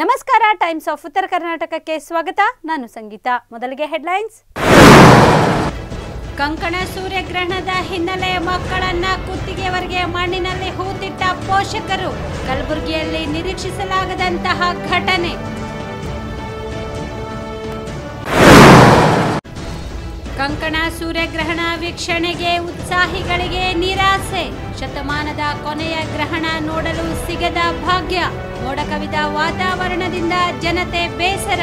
ನಮಸ್ಕಾರ times of ಉತ್ತರ ಕರ್ನಾಟಕಕ್ಕೆ ಸ್ವಾಗತ ನಾನು ಸಂಗೀತ ಮೊದಲಿಗೆ ಹೆಡ್ಲೈನ್ಸ್ ಕಂಕಣ ಸೂರ್ಯಗ್ರಹಣದ ಹಿನ್ನೆಲೆ ಮಕ್ಕಳನ್ನ ಕುತ್ತಿಗೆವರೆಗೆ ಮಣ್ಣಿನಲ್ಲಿ ಹೂತಿಟ್ಟ ಪೋಷಕರು ಕಲಬುರಗಿಯಲ್ಲಿ ನಿರೀಕ್ಷಿಸಲಾಗದಂತಹ ಘಟನೆ ಕಂಕಣ ಸೂರ್ಯಗ್ರಹಣ ವೀಕ್ಷಣೆಗೆ ಉತ್ಸಾಹಿಗಳಿಗೆ ನಿರಾಸೆ ಶತಮಾನದ ಕೊನೆಯ ಗ್ರಹಣ ನೋಡಲು ಸಿಗದ ಭಾಗ್ಯ ಮೋಡ ಕವಿದ ವಾತಾವರಣದಿಂದ ಜನತೆ ಬೇಸರ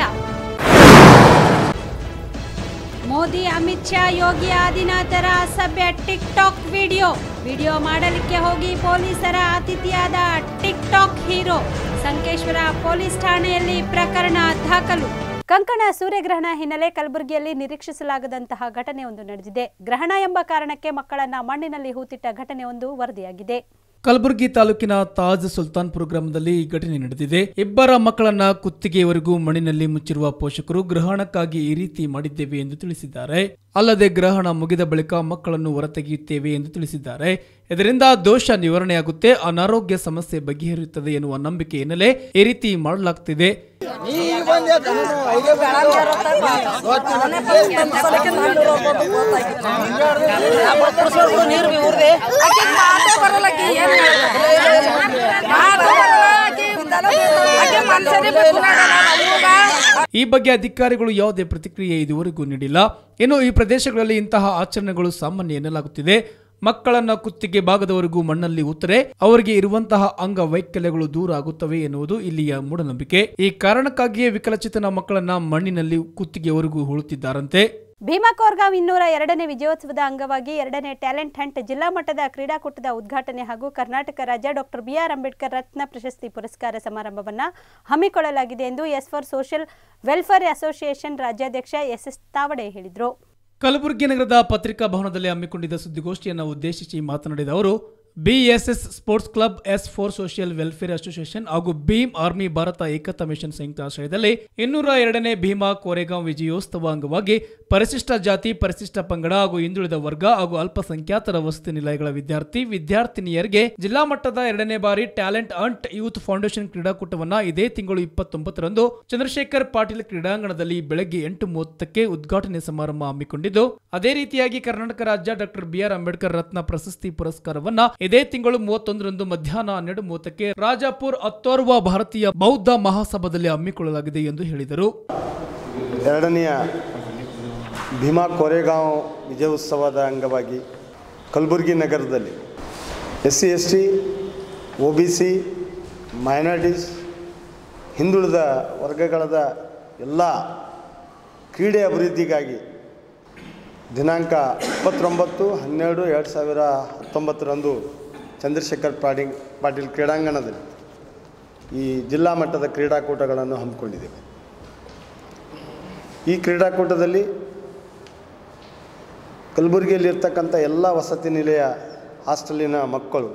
ಮೋದಿ ಅಮಿತ್ ಶಾ ಯೋಗಿ ಆದಿನಾಥರ ಸಭ್ಯ ಟಿಕ್ ಟಾಕ್ ವಿಡಿಯೋ ವಿಡಿಯೋ ಮಾಡಲಿಕ್ಕೆ ಹೋಗಿ ಪೊಲೀಸರ ಅತಿಥಿಯಾದ TikTok hero Sankeshwar police ಠಾಣೆಯಲ್ಲಿ ಪ್ರಕರಣ ದಾಖಲು ಕಂಕಣ ಸೂರ್ಯಗ್ರಹಣ ಹಿನ್ನೆಲೆ ಕಲಬುರಗಿಯಲ್ಲಿ ನಿರೀಕ್ಷಿಸಲಾಗದಂತಹ ಘಟನೆ ಒಂದು ನಡೆದಿದೆ ಗ್ರಹಣ ಎಂಬ ಕಾರಣಕ್ಕೆ ಮಕ್ಕಳನ್ನ ಮಣ್ಣಿನಲ್ಲಿ ಹೂತಿಟ್ಟ ಒಂದು ವರದಿಯಾಗಿದೆ ಕಲಬುರಗಿ ತಾಲೂಕಿನ ತಾಜ್ ಸುಲ್ತಾನ್ಪುರ ಗ್ರಾಮದಲ್ಲಿ ಈ ಘಟನೆ ನಡೆದಿದೆ ಇಬ್ಬರ ಮಕ್ಕಳನ್ನ ಕುತ್ತಿಗೆಯವರೆಗೂ ಮಣ್ಣಿನಲ್ಲಿ ಮುಚ್ಚಿರುವ ಪೋಷಕರು ಗ್ರಹಣಕ್ಕಾಗಿ ಈ ರೀತಿ ಮಾಡಿದ್ದೇವೆ ಎಂದು ತಿಳಿಸಿದ್ದಾರೆ ಅಲ್ಲದೆ ಗ್ರಹಣ ಮುಗಿದ ಬಳಿಕ ಮಕ್ಕಳನ್ನು ಹೊರತೆಗೆಯುತ್ತೇವೆ ಎಂದು ತಿಳಿಸಿದ್ದಾರೆ ಇದರಿಂದ ದೋಷ ನಿವಾರಣೆಯಾಗುತ್ತೆ ಅನಾರೋಗ್ಯ ಸಮಸ್ಯೆ ಬಗೆಹರಿಯುತ್ತದೆ ಎನ್ನುವ ನಂಬಿಕೆ ಹಿನ್ನೆಲೆ ಈ ರೀತಿ ಮಾಡಲಾಗ್ತಿದೆ ಈ ಬಗ್ಗೆ ಅಧಿಕಾರಿಗಳು ಯಾವುದೇ ಪ್ರತಿಕ್ರಿಯೆ ಇದುವರೆಗೂ ನೀಡಿಲ್ಲ ಇನ್ನು ಈ ಪ್ರದೇಶಗಳಲ್ಲಿ ಇಂತಹ ಆಚರಣೆಗಳು ಸಾಮಾನ್ಯ ಎನ್ನಲಾಗುತ್ತಿದೆ ಮಕ್ಕಳನ್ನ ಕುತ್ತಿಗೆ ಭಾಗದವರೆಗೂ ಮಣ್ಣಲ್ಲಿ ಉತ್ತರೆ ಅವರಿಗೆ ಇರುವಂತಹ ಅಂಗವೈಕಲ್ಯಗಳು ದೂರ ಆಗುತ್ತವೆ ಎನ್ನುವುದು ಇಲ್ಲಿಯ ಮೂಢನಂಬಿಕೆ ಈ ಕಾರಣಕ್ಕಾಗಿಯೇ ವಿಕಲಚೇತನ ಮಕ್ಕಳನ್ನ ಮಣ್ಣಿನಲ್ಲಿ ಕುತ್ತಿಗೆವರೆಗೂ ಹೂಳುತ್ತಿದ್ದಾರಂತೆ ಭೀಮಾ ಕೋರ್ಗಾವ್ ಇನ್ನೂರ ಎರಡನೇ ವಿಜಯೋತ್ಸವದ ಅಂಗವಾಗಿ ಎರಡನೇ ಟ್ಯಾಲೆಂಟ್ ಹಂಟ್ ಜಿಲ್ಲಾ ಮಟ್ಟದ ಕ್ರೀಡಾಕೂಟದ ಉದ್ಘಾಟನೆ ಹಾಗೂ ಕರ್ನಾಟಕ ರಾಜ್ಯ ಡಾಕ್ಟರ್ ಬಿಆರ್ ಅಂಬೇಡ್ಕರ್ ರತ್ನ ಪ್ರಶಸ್ತಿ ಪುರಸ್ಕಾರ ಸಮಾರಂಭವನ್ನು ಹಮ್ಮಿಕೊಳ್ಳಲಾಗಿದೆ ಎಂದು S for social welfare association ರಾಜ್ಯಾಧ್ಯಕ್ಷ ಎಸ್ ಎಸ್ ತಾವಡೆ ಹೇಳಿದರು ಕಲಬುರಗಿ ನಗರದ ಪತ್ರಿಕಾ ಭವನದಲ್ಲಿ ಹಮ್ಮಿಕೊಂಡಿದ್ದ ಸುದ್ದಿಗೋಷ್ಠಿಯನ್ನು ಉದ್ದೇಶಿಸಿ ಮಾತನಾಡಿದ ಅವರು BSS sports club S for social welfare association ಹಾಗೂ ಭೀಮ್ ಆರ್ಮಿ ಭಾರತ ಏಕತಾ ಮಿಷನ್ ಸಂಯುಕ್ತ ಆಶ್ರಯದಲ್ಲಿ ಇನ್ನೂರ ಎರಡನೇ ಭೀಮಾ ಕೋರೆಗಾಂವ್ ವಿಜಯೋತ್ಸವ ಅಂಗವಾಗಿ ಪರಿಶಿಷ್ಟ ಜಾತಿ ಪರಿಶಿಷ್ಟ ಪಂಗಡ ಹಾಗೂ ಹಿಂದುಳಿದ ವರ್ಗ ಹಾಗೂ ಅಲ್ಪಸಂಖ್ಯಾತರ ವಸತಿ ನಿಲಯಗಳ ವಿದ್ಯಾರ್ಥಿ ವಿದ್ಯಾರ್ಥಿನಿಯರಿಗೆ ಜಿಲ್ಲಾ ಮಟ್ಟದ ಎರಡನೇ ಬಾರಿ ಟ್ಯಾಲೆಂಟ್ ಅಂಟ್ ಯೂತ್ ಫೌಂಡೇಶನ್ ಕ್ರೀಡಾಕೂಟವನ್ನು ಇದೇ ತಿಂಗಳು ಇಪ್ಪತ್ತೊಂಬತ್ತರಂದು ಚಂದ್ರಶೇಖರ್ ಪಾಟೀಲ್ ಕ್ರೀಡಾಂಗಣದಲ್ಲಿ ಬೆಳಗ್ಗೆ ಎಂಟು ಮೂವತ್ತಕ್ಕೆ ಉದ್ಘಾಟನೆ ಸಮಾರಂಭ ಹಮ್ಮಿಕೊಂಡಿದ್ದು ಅದೇ ರೀತಿಯಾಗಿ ಕರ್ನಾಟಕ ರಾಜ್ಯ ಡಾಕ್ಟರ್ ಬಿಆರ್ ಅಂಬೇಡ್ಕರ್ ರತ್ನ ಪ್ರಶಸ್ತಿ ಪುರಸ್ಕಾರವನ್ನು ಇದೇ ತಿಂಗಳು ಮೂವತ್ತೊಂದರಂದು ಮಧ್ಯಾಹ್ನ ಹನ್ನೆರಡು ಮೂವತ್ತಕ್ಕೆ ರಾಜಾಪುರ್ ಅತ್ತೋರ್ವ ಭಾರತೀಯ ಬೌದ್ಧ ಮಹಾಸಭಾದಲ್ಲಿ ಹಮ್ಮಿಕೊಳ್ಳಲಾಗಿದೆ ಎಂದು ಹೇಳಿದರು ಎರಡನೆಯ ಭೀಮಾ ಕೋರೆಗಾಂವ್ ವಿಜಯೋತ್ಸವದ ಅಂಗವಾಗಿ ಕಲಬುರಗಿ ನಗರದಲ್ಲಿ S C S T O B C minorities ಹಿಂದುಳಿದ ವರ್ಗಗಳದ ಎಲ್ಲ ಕ್ರೀಡೆ ಅಭಿವೃದ್ಧಿಗಾಗಿ ದಿನಾಂಕ ಇಪ್ಪತ್ತೊಂಬತ್ತು ಹನ್ನೆರಡು ಎರಡು ಸಾವಿರ ಹತ್ತೊಂಬತ್ತರಂದು ಚಂದ್ರಶೇಖರ್ ಪಾಟೀಲ್ ಪಾಟೀಲ್ ಕ್ರೀಡಾಂಗಣದಲ್ಲಿ ಈ ಜಿಲ್ಲಾ ಮಟ್ಟದ ಕ್ರೀಡಾಕೂಟಗಳನ್ನು ಹಮ್ಮಿಕೊಂಡಿದ್ದೇವೆ ಈ ಕ್ರೀಡಾಕೂಟದಲ್ಲಿ ಕಲಬುರಗಿಯಲ್ಲಿರ್ತಕ್ಕಂಥ ಎಲ್ಲ ವಸತಿ ನಿಲಯ ಹಾಸ್ಟೆಲಿನ ಮಕ್ಕಳು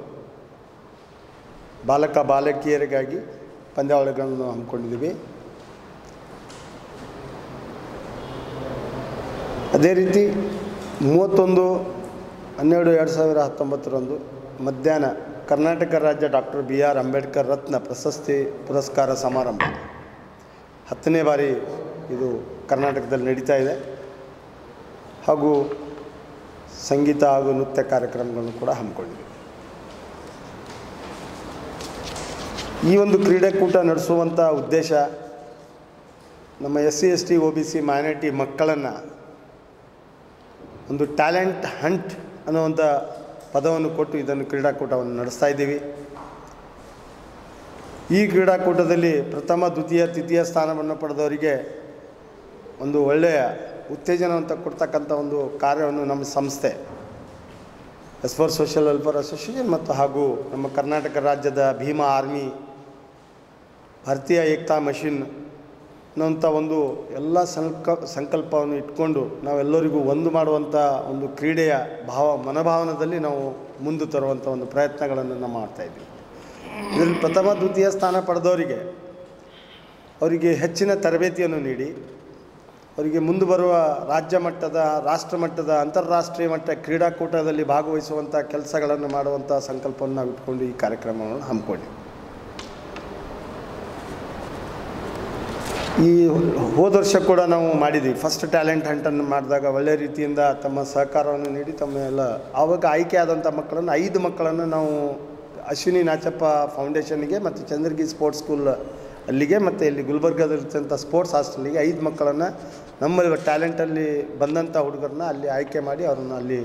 ಬಾಲಕ ಬಾಲಕಿಯರಿಗಾಗಿ ಪಂದ್ಯಾವಳಿಗಳನ್ನು ಹಮ್ಮಿಕೊಂಡಿದ್ದೀವಿ ಅದೇ ರೀತಿ ಮೂವತ್ತೊಂದು ಹನ್ನೆರಡು ಎರಡು ಸಾವಿರ ಹತ್ತೊಂಬತ್ತರಂದು ಮಧ್ಯಾಹ್ನ ಕರ್ನಾಟಕ ರಾಜ್ಯ doctor B R Ambedkar Ratna ಪ್ರಶಸ್ತಿ ಪುರಸ್ಕಾರ ಸಮಾರಂಭ ಹತ್ತನೇ ಬಾರಿ ಇದು ಕರ್ನಾಟಕದಲ್ಲಿ ನಡೀತಾ ಇದೆ ಹಾಗೂ ಸಂಗೀತ ಹಾಗೂ ನೃತ್ಯ ಕಾರ್ಯಕ್ರಮಗಳನ್ನು ಕೂಡ ಹಮ್ಮಿಕೊಂಡಿದೆ ಈ ಒಂದು ಕ್ರೀಡಾಕೂಟ ನಡೆಸುವಂಥ ಉದ್ದೇಶ ನಮ್ಮ S C S T O B C minority ಮಕ್ಕಳನ್ನು ಒಂದು ಟ್ಯಾಲೆಂಟ್ ಹಂಟ್ ಅನ್ನುವಂಥ ಪದವನ್ನು ಕೊಟ್ಟು ಇದನ್ನು ಕ್ರೀಡಾಕೂಟವನ್ನು ನಡೆಸ್ತಾ ಇದ್ದೀವಿ ಈ ಕ್ರೀಡಾಕೂಟದಲ್ಲಿ ಪ್ರಥಮ ದ್ವಿತೀಯ ತೃತೀಯ ಸ್ಥಾನವನ್ನು ಪಡೆದವರಿಗೆ ಒಂದು ಒಳ್ಳೆಯ ಉತ್ತೇಜನವಂತ ಕೊಡ್ತಕ್ಕಂಥ ಒಂದು ಕಾರ್ಯವನ್ನು ನಮ್ಮ ಸಂಸ್ಥೆ S for social welfare association ಮತ್ತು ಹಾಗೂ ನಮ್ಮ ಕರ್ನಾಟಕ ರಾಜ್ಯದ ಭೀಮಾ ಆರ್ಮಿ ಭಾರತೀಯ ಏಕ್ತಾ ಮಷಿನ್ ಅನ್ನೋಂಥ ಒಂದು ಎಲ್ಲ ಸಂಕ ಸಂಕಲ್ಪವನ್ನು ಇಟ್ಕೊಂಡು ನಾವೆಲ್ಲರಿಗೂ ಒಂದು ಮಾಡುವಂಥ ಒಂದು ಕ್ರೀಡೆಯ ಭಾವ ಮನೋಭಾವನದಲ್ಲಿ ನಾವು ಮುಂದೆ ತರುವಂಥ ಒಂದು ಪ್ರಯತ್ನಗಳನ್ನು ನಾವು ಮಾಡ್ತಾಯಿದ್ವಿ ಇದರಲ್ಲಿ ಪ್ರಥಮ ದ್ವಿತೀಯ ಸ್ಥಾನ ಪಡೆದವರಿಗೆ ಅವರಿಗೆ ಹೆಚ್ಚಿನ ತರಬೇತಿಯನ್ನು ನೀಡಿ ಅವರಿಗೆ ಮುಂದೆ ಬರುವ ರಾಜ್ಯ ಮಟ್ಟದ ರಾಷ್ಟ್ರ ಮಟ್ಟದ ಅಂತಾರಾಷ್ಟ್ರೀಯ ಮಟ್ಟ ಕ್ರೀಡಾಕೂಟದಲ್ಲಿ ಭಾಗವಹಿಸುವಂಥ ಕೆಲಸಗಳನ್ನು ಮಾಡುವಂಥ ಸಂಕಲ್ಪವನ್ನು ನಾವು ಇಟ್ಕೊಂಡು ಈ ಕಾರ್ಯಕ್ರಮವನ್ನು ಹಮ್ಮಿಕೊಂಡಿವಿ ಈ ಹೋದ ವರ್ಷ ಕೂಡ ನಾವು ಮಾಡಿದ್ವಿ ಫಸ್ಟ್ ಟ್ಯಾಲೆಂಟ್ ಹಂಟನ್ನು ಮಾಡಿದಾಗ ಒಳ್ಳೆ ರೀತಿಯಿಂದ ತಮ್ಮ ಸಹಕಾರವನ್ನು ನೀಡಿ ತಮ್ಮ ಎಲ್ಲ ಆವಾಗ ಆಯ್ಕೆ ಆದಂಥ ಮಕ್ಕಳನ್ನು ಐದು ಮಕ್ಕಳನ್ನು ನಾವು ಅಶ್ವಿನಿ ನಾಚಪ್ಪ ಫೌಂಡೇಶನ್ಗೆ ಮತ್ತು ಚಂದ್ರಗಿ ಸ್ಪೋರ್ಟ್ಸ್ ಸ್ಕೂಲ್ ಅಲ್ಲಿಗೆ ಮತ್ತು ಇಲ್ಲಿ ಗುಲ್ಬರ್ಗದಲ್ಲಿರ್ತಂಥ ಸ್ಪೋರ್ಟ್ಸ್ ಹಾಸ್ಟೆಲ್ಗೆ ಐದು ಮಕ್ಕಳನ್ನು ನಮ್ಮ ಟ್ಯಾಲೆಂಟಲ್ಲಿ ಬಂದಂಥ ಹುಡುಗರನ್ನ ಅಲ್ಲಿ ಆಯ್ಕೆ ಮಾಡಿ ಅವ್ರನ್ನ ಅಲ್ಲಿ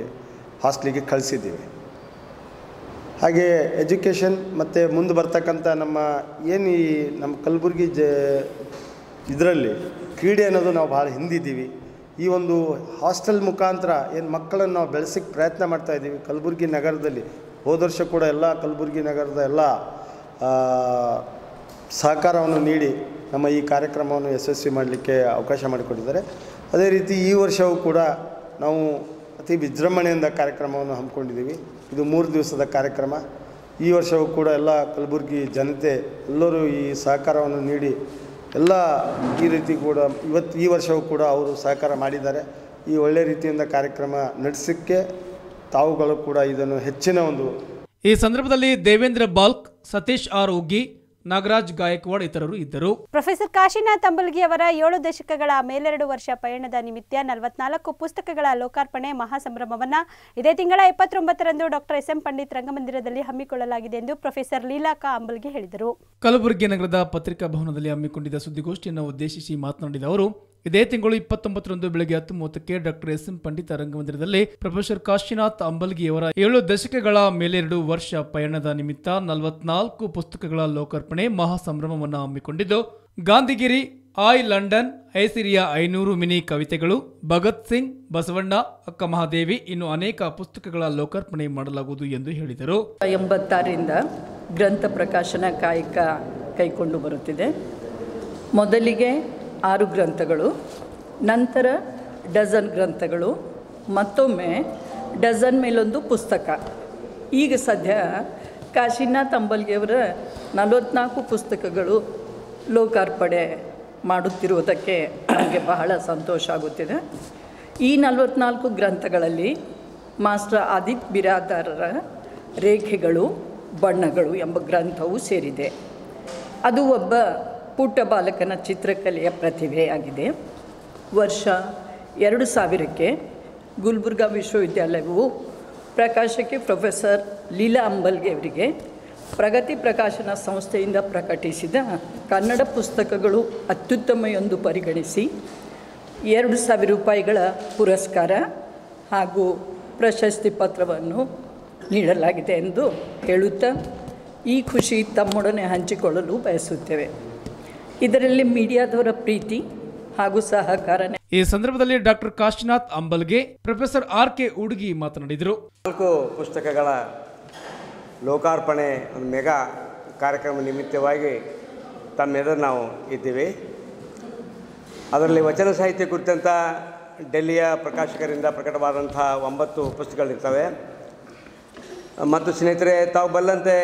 ಹಾಸ್ಟೆಲಿಗೆ ಕಳಿಸಿದ್ದೀವಿ ಹಾಗೆ ಎಜುಕೇಷನ್ ಮತ್ತು ಮುಂದೆ ಬರ್ತಕ್ಕಂಥ ನಮ್ಮ ಏನು ಈ ನಮ್ಮ ಕಲಬುರ್ಗಿ ಜ ಇದರಲ್ಲಿ ಕ್ರೀಡೆ ಅನ್ನೋದು ನಾವು ಭಾಳ ಹಿಂದಿದ್ದೀವಿ ಈ ಒಂದು ಹಾಸ್ಟೆಲ್ ಮುಖಾಂತರ ಏನು ಮಕ್ಕಳನ್ನು ನಾವು ಬೆಳೆಸಕ್ಕೆ ಪ್ರಯತ್ನ ಮಾಡ್ತಾಯಿದ್ದೀವಿ ಕಲಬುರಗಿ ನಗರದಲ್ಲಿ ಹೋದ ವರ್ಷ ಕೂಡ ಎಲ್ಲ ಕಲಬುರಗಿ ನಗರದ ಎಲ್ಲ ಸಹಕಾರವನ್ನು ನೀಡಿ ನಮ್ಮ ಈ ಕಾರ್ಯಕ್ರಮವನ್ನು ಯಶಸ್ವಿ ಮಾಡಲಿಕ್ಕೆ ಅವಕಾಶ ಮಾಡಿಕೊಟ್ಟಿದ್ದಾರೆ ಅದೇ ರೀತಿ ಈ ವರ್ಷವೂ ಕೂಡ ನಾವು ಅತಿ ವಿಜೃಂಭಣೆಯಿಂದ ಕಾರ್ಯಕ್ರಮವನ್ನು ಹಮ್ಮಿಕೊಂಡಿದ್ದೀವಿ ಇದು ಮೂರು ದಿವಸದ ಕಾರ್ಯಕ್ರಮ ಈ ವರ್ಷವೂ ಕೂಡ ಎಲ್ಲ ಕಲಬುರಗಿ ಜನತೆ ಎಲ್ಲರೂ ಈ ಸಹಕಾರವನ್ನು ನೀಡಿ ಎಲ್ಲ ಈ ರೀತಿ ಕೂಡ ಇವತ್ತು ಈ ವರ್ಷವೂ ಕೂಡ ಅವರು ಸಹಕಾರ ಮಾಡಿದ್ದಾರೆ ಈ ಒಳ್ಳೆ ರೀತಿಯಿಂದ ಕಾರ್ಯಕ್ರಮ ನಡೆಸಕ್ಕೆ ತಾವುಗಳು ಕೂಡ ಇದನ್ನು ಹೆಚ್ಚಿನ ಒಂದು ಈ ಸಂದರ್ಭದಲ್ಲಿ ದೇವೇಂದ್ರ ಬಾಲ್ಕ್ ಸತೀಶ್ ಆರ್ ಉಗ್ಗಿ ನಾಗರಾಜ್ ಗಾಯಕ್ವಾಡ್ ಇತರರು ಇದ್ದರು ಪ್ರೊಫೆಸರ್ ಕಾಶಿನಾಥ್ ಅಂಬಲ್ಗಿ ಅವರ ಏಳು ದಶಕಗಳ ಮೇಲೆರಡು ವರ್ಷ ಪಯಣದ ನಿಮಿತ್ತ ನಲವತ್ನಾಲ್ಕು ಪುಸ್ತಕಗಳ ಲೋಕಾರ್ಪಣೆ ಸಂಭ್ರಮವನ್ನ ಇದೇ ತಿಂಗಳ ಇಪ್ಪತ್ತೊಂಬತ್ತರಂದು ಡಾಕ್ಟರ್ ಎಸ್ ಎಂ ಪಂಡಿತ್ ರಂಗಮಂದಿರದಲ್ಲಿ ಹಮ್ಮಿಕೊಳ್ಳಲಾಗಿದೆ ಎಂದು ಪ್ರೊಫೆಸರ್ ಲೀಲಾಕಾ ಅಂಬಲ್ಗಿ ಹೇಳಿದರು ಕಲಬುರಗಿ ನಗರದ ಪತ್ರಿಕಾ ಭವನದಲ್ಲಿ ಹಮ್ಮಿಕೊಂಡಿದ್ದ ಸುದ್ದಿಗೋಷ್ಠಿಯನ್ನು ಉದ್ದೇಶಿಸಿ ಮಾತನಾಡಿದ ಅವರು ಇದೇ ತಿಂಗಳು ಇಪ್ಪತ್ತೊಂಬತ್ತರಂದು ಬೆಳಗ್ಗೆ ಹತ್ತು ಮೂವತ್ತಕ್ಕೆ ಡಾಕ್ಟರ್ ಎಸ್ ಎಂ ಪಂಡಿತ ರಂಗಮಂದಿರದಲ್ಲಿ ಪ್ರೊಫೆಸರ್ ಕಾಶಿನಾಥ್ ಅಂಬಲ್ಗಿಯವರ ಏಳು ದಶಕಗಳ ಮೇಲೆರಡು ವರ್ಷ ಪಯಣದ ನಿಮಿತ್ತ ನಲವತ್ನಾಲ್ಕು ಪುಸ್ತಕಗಳ ಲೋಕಾರ್ಪಣೆ ಮಹಾ ಸಂಭ್ರಮವನ್ನು ಹಮ್ಮಿಕೊಂಡಿದ್ದು ಗಾಂಧಿಗಿರಿ ಆಯ್ ಲಂಡನ್ ಐಸಿರಿಯ ಐನೂರು ಮಿನಿ ಕವಿತೆಗಳು ಭಗತ್ ಸಿಂಗ್ ಬಸವಣ್ಣ ಅಕ್ಕ ಮಹಾದೇವಿ ಇನ್ನು ಅನೇಕ ಪುಸ್ತಕಗಳ ಲೋಕಾರ್ಪಣೆ ಮಾಡಲಾಗುವುದು ಎಂದು ಹೇಳಿದರು ಎಂಬತ್ತಾರರಿಂದ ಗ್ರಂಥ ಪ್ರಕಾಶನ ಕಾಯಕ ಕೈಕೊಂಡು ಬರುತ್ತಿದೆ ಮೊದಲಿಗೆ ಆರು ಗ್ರಂಥಗಳು ನಂತರ ಡಜನ್ ಗ್ರಂಥಗಳು ಮತ್ತೊಮ್ಮೆ ಡಜನ್ ಮೇಲೊಂದು ಪುಸ್ತಕ ಈಗ ಸದ್ಯ ಕಾಶಿನಾಥ್ ಅಂಬಲ್ಗೆಯವರ ನಲವತ್ನಾಲ್ಕು ಪುಸ್ತಕಗಳು ಲೋಕಾರ್ಪಣೆ ಮಾಡುತ್ತಿರುವುದಕ್ಕೆ ನನಗೆ ಬಹಳ ಸಂತೋಷ ಆಗುತ್ತಿದೆ ಈ ನಲವತ್ನಾಲ್ಕು ಗ್ರಂಥಗಳಲ್ಲಿ ಮಾಸ್ಟರ್ ಆದಿತ್ ಬಿರಾದಾರರ ರೇಖೆಗಳು ಬಣ್ಣಗಳು ಎಂಬ ಗ್ರಂಥವು ಸೇರಿದೆ ಅದು ಒಬ್ಬ ಪುಟ್ಟ ಬಾಲಕನ ಚಿತ್ರಕಲೆಯ ಪ್ರತಿಭೆಯಾಗಿದೆ ವರ್ಷ ಎರಡು ಸಾವಿರಕ್ಕೆ ಗುಲ್ಬರ್ಗಾ ವಿಶ್ವವಿದ್ಯಾಲಯವು ಪ್ರಕಾಶಕಿ ಪ್ರೊಫೆಸರ್ ಲೀಲಾ ಅಂಬಲ್ಗೆ ಅವರಿಗೆ ಪ್ರಗತಿ ಪ್ರಕಾಶನ ಸಂಸ್ಥೆಯಿಂದ ಪ್ರಕಟಿಸಿದ ಕನ್ನಡ ಪುಸ್ತಕಗಳು ಅತ್ಯುತ್ತಮ ಎಂದು ಪರಿಗಣಿಸಿ ಎರಡು ಸಾವಿರ ರೂಪಾಯಿಗಳ ಪುರಸ್ಕಾರ ಹಾಗೂ ಪ್ರಶಸ್ತಿ ಪತ್ರವನ್ನು ನೀಡಲಾಗಿದೆ ಎಂದು ಹೇಳುತ್ತಾ ಈ ಖುಷಿ ತಮ್ಮೊಡನೆ ಹಂಚಿಕೊಳ್ಳಲು ಬಯಸುತ್ತೇವೆ ಇದರಲ್ಲಿ ಮೀಡಿಯಾದವರ ಪ್ರೀತಿ ಹಾಗೂ ಸಹಕಾರ ಈ ಸಂದರ್ಭದಲ್ಲಿ doctor Kashinath Ambalge professor R K Udugi ಮಾತನಾಡಿದರು ನಾಲ್ಕು ಪುಸ್ತಕಗಳ ಲೋಕಾರ್ಪಣೆ ಒಂದು ಮೆಗಾ ಕಾರ್ಯಕ್ರಮ ನಿಮಿತ್ತವಾಗಿ ತಮ್ಮೆಲ್ಲರ ನಾವು ಇದ್ದೀವಿ ಅದರಲ್ಲಿ ವಚನ ಸಾಹಿತ್ಯ ಕುರಿತಂತ ಡೆಲ್ಲಿಯ ಪ್ರಕಾಶಕರಿಂದ ಪ್ರಕಟವಾದಂಥ ಒಂಬತ್ತು ಪುಸ್ತಕಗಳಿರ್ತವೆ ಮತ್ತು ಸ್ನೇಹಿತರೆ ತಾವು ಬಲ್ಲಂತೆ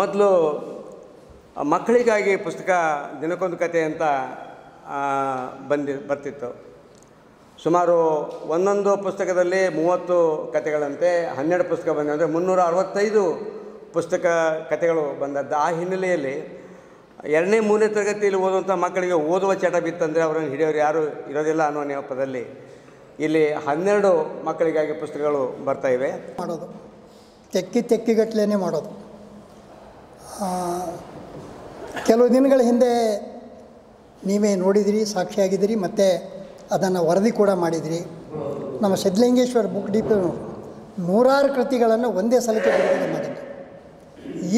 ಮೊದಲು ಮಕ್ಕಳಿಗಾಗಿ ಪುಸ್ತಕ ದಿನಕ್ಕೊಂದು ಕತೆ ಅಂತ ಬಂದಿ ಬರ್ತಿತ್ತು ಸುಮಾರು ಒಂದೊಂದು ಪುಸ್ತಕದಲ್ಲಿ ಮೂವತ್ತು ಕತೆಗಳಂತೆ ಹನ್ನೆರಡು ಪುಸ್ತಕ ಅಂದರೆ ಮುನ್ನೂರ ಅರವತ್ತೈದು ಪುಸ್ತಕ ಕತೆಗಳು ಬಂದದ್ದು ಆ ಹಿನ್ನೆಲೆಯಲ್ಲಿ ಎರಡನೇ ಮೂರನೇ ತರಗತಿಯಲ್ಲಿ ಓದುವಂಥ ಮಕ್ಕಳಿಗೆ ಓದುವ ಚಟ ಬಿತ್ತಂದರೆ ಅವರನ್ನು ಹಿಡಿಯೋರು ಯಾರೂ ಇರೋದಿಲ್ಲ ಅನ್ನೋ ನೆಪದಲ್ಲಿ ಇಲ್ಲಿ ಹನ್ನೆರಡು ಮಕ್ಕಳಿಗಾಗಿ ಪುಸ್ತಕಗಳು ಬರ್ತಾಯಿವೆ ಮಾಡೋದು ತೆಕ್ಕಿ ತೆಕ್ಕಿಗಟ್ಲೇ ಮಾಡೋದು ಕೆಲವು ದಿನಗಳ ಹಿಂದೆ ನೀವೇ ನೋಡಿದಿರಿ ಸಾಕ್ಷಿಯಾಗಿದ್ದೀರಿ ಮತ್ತು ಅದನ್ನು ವರದಿ ಕೂಡ ಮಾಡಿದಿರಿ ನಮ್ಮ ಸಿದ್ಧಲಿಂಗೇಶ್ವರ ಬುಕ್ ಡಿಪ್ ನೂರಾರು ಕೃತಿಗಳನ್ನು ಒಂದೇ ಸಲಕ್ಕೆ ಬಿಡುಗಡೆ ಮಾಡಿದ್ದೆ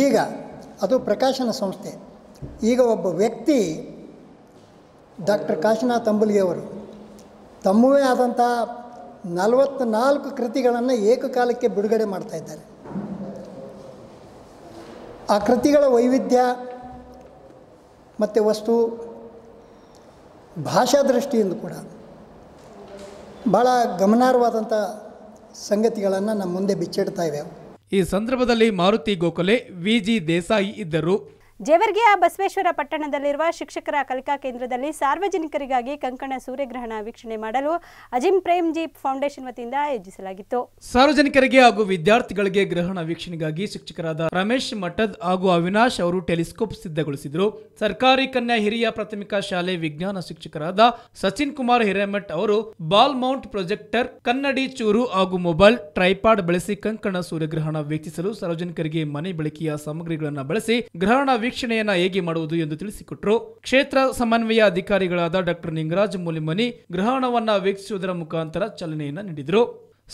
ಈಗ ಅದು ಪ್ರಕಾಶನ ಸಂಸ್ಥೆ ಈಗ ಒಬ್ಬ ವ್ಯಕ್ತಿ ಡಾಕ್ಟರ್ ಕಾಶಿನಾಥ್ ಅಂಬುಲಿಯವರು ತಮ್ಮವೇ ಆದಂಥ ನಲವತ್ತ್ನಾಲ್ಕು ಕೃತಿಗಳನ್ನು ಏಕಕಾಲಕ್ಕೆ ಬಿಡುಗಡೆ ಇದ್ದಾರೆ ಆ ಕೃತಿಗಳ ವೈವಿಧ್ಯ ಮತ್ತು ವಸ್ತು ಭಾಷಾ ದೃಷ್ಟಿಯಿಂದ ಕೂಡ ಭಾಳ ಗಮನಾರ್ಹವಾದಂಥ ಸಂಗತಿಗಳನ್ನು ನಮ್ಮ ಮುಂದೆ ಬಿಚ್ಚಿಡ್ತಾ ಇವೆ ಈ ಸಂದರ್ಭದಲ್ಲಿ ಮಾರುತಿ ಗೋಖಲೆ ವಿ ಜಿ ದೇಸಾಯಿ ಇದ್ದರು ಜೇವರ್ಗಿಯ ಬಸವೇಶ್ವರ ಪಟ್ಟಣದಲ್ಲಿರುವ ಶಿಕ್ಷಕರ ಕಲಿಕಾ ಕೇಂದ್ರದಲ್ಲಿ ಸಾರ್ವಜನಿಕರಿಗಾಗಿ ಕಂಕಣ ಸೂರ್ಯಗ್ರಹಣ ವೀಕ್ಷಣೆ ಮಾಡಲು ಅಜಿಂ ಪ್ರೇಮ್ ಜೀಪ್ ಫೌಂಡೇಶನ್ ವತಿಯಿಂದ ಆಯೋಜಿಸಲಾಗಿತ್ತು ಸಾರ್ವಜನಿಕರಿಗೆ ಹಾಗೂ ವಿದ್ಯಾರ್ಥಿಗಳಿಗೆ ಗ್ರಹಣ ವೀಕ್ಷಣೆಗಾಗಿ ಶಿಕ್ಷಕರಾದ ರಮೇಶ್ ಮಠದ್ ಹಾಗೂ ಅವಿನಾಶ್ ಅವರು ಟೆಲಿಸ್ಕೋಪ್ ಸಿದ್ಧಗೊಳಿಸಿದರು ಸರ್ಕಾರಿ ಕನ್ಯಾ ಹಿರಿಯ ಪ್ರಾಥಮಿಕ ಶಾಲೆ ವಿಜ್ಞಾನ ಶಿಕ್ಷಕರಾದ ಸಚಿನ್ ಕುಮಾರ್ ಹಿರೇಮಠ್ ಅವರು ಬಾಲ್ ಮೌಂಟ್ ಪ್ರೊಜೆಕ್ಟರ್ ಕನ್ನಡಿ ಚೂರು ಹಾಗೂ ಮೊಬೈಲ್ ಟ್ರೈಪಾಡ್ ಬಳಸಿ ಕಂಕಣ ಸೂರ್ಯಗ್ರಹಣ ವೀಕ್ಷಿಸಲು ಸಾರ್ವಜನಿಕರಿಗೆ ಮನೆ ಬಳಕೆಯ ಸಾಮಗ್ರಿಗಳನ್ನು ಬಳಸಿ ಗ್ರಹಣ ವೀಕ್ಷಣೆಯನ್ನ ಹೇಗೆ ಮಾಡುವುದು ಎಂದು ತಿಳಿಸಿಕೊಟ್ಟರು ಕ್ಷೇತ್ರ ಸಮನ್ವಯ ಅಧಿಕಾರಿಗಳಾದ ಡಾಕ್ಟರ್ ನಿಂಗರಾಜ್ ಮೂಲಿಮನಿ ಗ್ರಹಣವನ್ನ ವೀಕ್ಷಿಸುವುದರ ಮುಖಾಂತರ ಚಲನೆಯನ್ನ ನೀಡಿದರು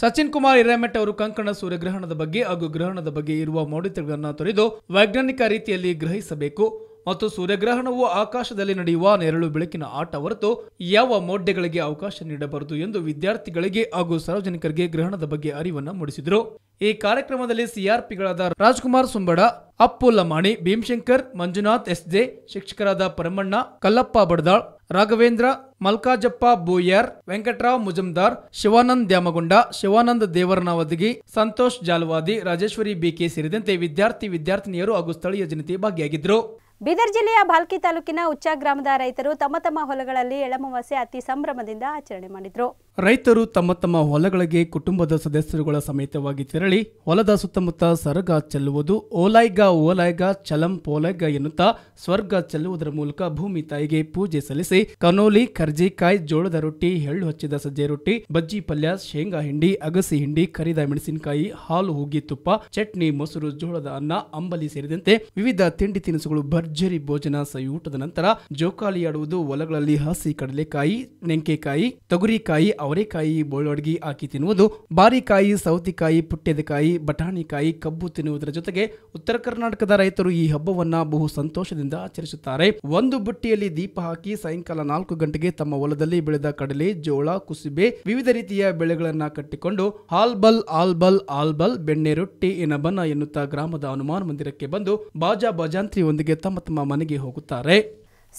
ಸಚಿನ್ ಕುಮಾರ್ ಇರಾಮೆಟ್ ಅವರು ಕಂಕಣ ಸೂರ್ಯಗ್ರಹಣದ ಬಗ್ಗೆ ಹಾಗೂ ಗ್ರಹಣದ ಬಗ್ಗೆ ಇರುವ ಮೌಢ್ಯಗಳನ್ನು ತೊರೆದು ವೈಜ್ಞಾನಿಕ ರೀತಿಯಲ್ಲಿ ಗ್ರಹಿಸಬೇಕು ಮತ್ತು ಸೂರ್ಯಗ್ರಹಣವು ಆಕಾಶದಲ್ಲಿ ನಡೆಯುವ ನೆರಳು ಬೆಳಕಿನ ಆಟ ಹೊರತು ಯಾವ ಮೋಡ್ಯಗಳಿಗೆ ಅವಕಾಶ ನೀಡಬಾರದು ಎಂದು ವಿದ್ಯಾರ್ಥಿಗಳಿಗೆ ಹಾಗೂ ಸಾರ್ವಜನಿಕರಿಗೆ ಗ್ರಹಣದ ಬಗ್ಗೆ ಅರಿವನ್ನು ಮೂಡಿಸಿದರು ಈ ಕಾರ್ಯಕ್ರಮದಲ್ಲಿ ಸಿಆರ್ಪಿಗಳಾದ ರಾಜ್ಕುಮಾರ್ ಸುಂಬಡ ಅಪ್ಪು ಲಮಾಣಿ ಭೀಮಶಂಕರ್ ಮಂಜುನಾಥ್ ಎಸ್ ಜೆ ಶಿಕ್ಷಕರಾದ ಪರಮಣ್ಣ ಕಲ್ಲಪ್ಪ ಬಡದಾಳ್ ರಾಘವೇಂದ್ರ ಮಲ್ಕಾಜಪ್ಪ ಬೂಯಾರ್ ವೆಂಕಟರಾವ್ ಮುಜುಮ್ದಾರ್ ಶಿವಾನಂದ್ ದ್ಯಾಮಗೊಂಡ ಶಿವಾನಂದ ದೇವರನವದಗಿ ಸಂತೋಷ್ ಜಾಲವಾದಿ ರಾಜೇಶ್ವರಿ ಬಿಕೆ ಸೇರಿದಂತೆ ವಿದ್ಯಾರ್ಥಿ ವಿದ್ಯಾರ್ಥಿನಿಯರು ಹಾಗೂ ಸ್ಥಳೀಯ ಜನತೆ ಭಾಗಿಯಾಗಿದ್ದರು ಬೀದರ್ ಜಿಲ್ಲೆಯ ಭಾಲ್ಕಿ ತಾಲೂಕಿನ ಉಚ್ಚ ಗ್ರಾಮದ ರೈತರು ತಮ್ಮ ತಮ್ಮ ಹೊಲಗಳಲ್ಲಿ ಎಳಮವಾಸೆ ಅತಿ ಸಂಭ್ರಮದಿಂದ ಆಚರಣೆ ಮಾಡಿದರು ರೈತರು ತಮ್ಮ ತಮ್ಮ ಹೊಲಗಳಿಗೆ ಕುಟುಂಬದ ಸದಸ್ಯರುಗಳ ಸಮೇತವಾಗಿ ತೆರಳಿ ಹೊಲದ ಸುತ್ತಮುತ್ತ ಸರಗ ಚೆಲ್ಲುವುದು ಓಲಾಯ್ಗ ಓಲಾಯ್ಗ ಚಲಂ ಪೋಲಾಯ್ಗ ಎನ್ನುತ್ತಾ ಸ್ವರ್ಗ ಚೆಲ್ಲುವುದರ ಮೂಲಕ ಭೂಮಿ ತಾಯಿಗೆ ಪೂಜೆ ಸಲ್ಲಿಸಿ ಕನೋಲಿ ಕರ್ಜಿಕಾಯಿ ಜೋಳದ ರೊಟ್ಟಿ ಎಳ್ಳು ಹಚ್ಚಿದ ಸಜ್ಜೆ ರೊಟ್ಟಿ ಬಜ್ಜಿ ಪಲ್ಯ ಶೇಂಗಾ ಹಿಂಡಿ ಅಗಸಿ ಹಿಂಡಿ ಕರಿದ ಮೆಣಸಿನಕಾಯಿ ಹಾಲು ಹುಗ್ಗಿ ತುಪ್ಪ ಚಟ್ನಿ ಮೊಸರು ಜೋಳದ ಅನ್ನ ಅಂಬಲಿ ಸೇರಿದಂತೆ ವಿವಿಧ ತಿಂಡಿ ತಿನಿಸುಗಳು ಭರ್ಜರಿ ಭೋಜನ ಊಟದ ನಂತರ ಜೋಕಾಲಿಯಾಡುವುದು ಹೊಲಗಳಲ್ಲಿ ಹಸಿ ಕಡಲೆಕಾಯಿ ನೆಂಕೆಕಾಯಿ ತೊಗರಿಕಾಯಿ ಅವರೆಕಾಯಿ ಬೋಳೊಡ್ಗಿ ಹಾಕಿ ತಿನ್ನುವುದು ಬಾರಿಕಾಯಿ ಸೌತಿಕಾಯಿ ಪುಟ್ಟೆದಕಾಯಿ ಬಟಾಣಿಕಾಯಿ ಕಬ್ಬು ತಿನ್ನುವುದರ ಜೊತೆಗೆ ಉತ್ತರ ಕರ್ನಾಟಕದ ರೈತರು ಈ ಹಬ್ಬವನ್ನ ಬಹು ಸಂತೋಷದಿಂದ ಆಚರಿಸುತ್ತಾರೆ ಒಂದು ಬುಟ್ಟಿಯಲ್ಲಿ ದೀಪ ಹಾಕಿ ಸಾಯಂಕಾಲ ನಾಲ್ಕು ಗಂಟೆಗೆ ತಮ್ಮ ಹೊಲದಲ್ಲಿ ಬೆಳೆದ ಕಡಲೆ ಜೋಳ ಕುಸುಬೆ ವಿವಿಧ ರೀತಿಯ ಬೆಳೆಗಳನ್ನ ಕಟ್ಟಿಕೊಂಡು ಹಾಲ್ಬಲ್ ಆಲ್ಬಲ್ ಆಲ್ಬಲ್ ಬೆಣ್ಣೆ ರೊಟ್ಟಿ ಎನ್ನಬನ್ನ ಎನ್ನುತ್ತಾ ಗ್ರಾಮದ ಹನುಮಾನ್ ಮಂದಿರಕ್ಕೆ ಬಂದು ಬಾಜಾ ಬಜಾಂತ್ರಿಯೊಂದಿಗೆ ತಮ್ಮ ತಮ್ಮ ಮನೆಗೆ ಹೋಗುತ್ತಾರೆ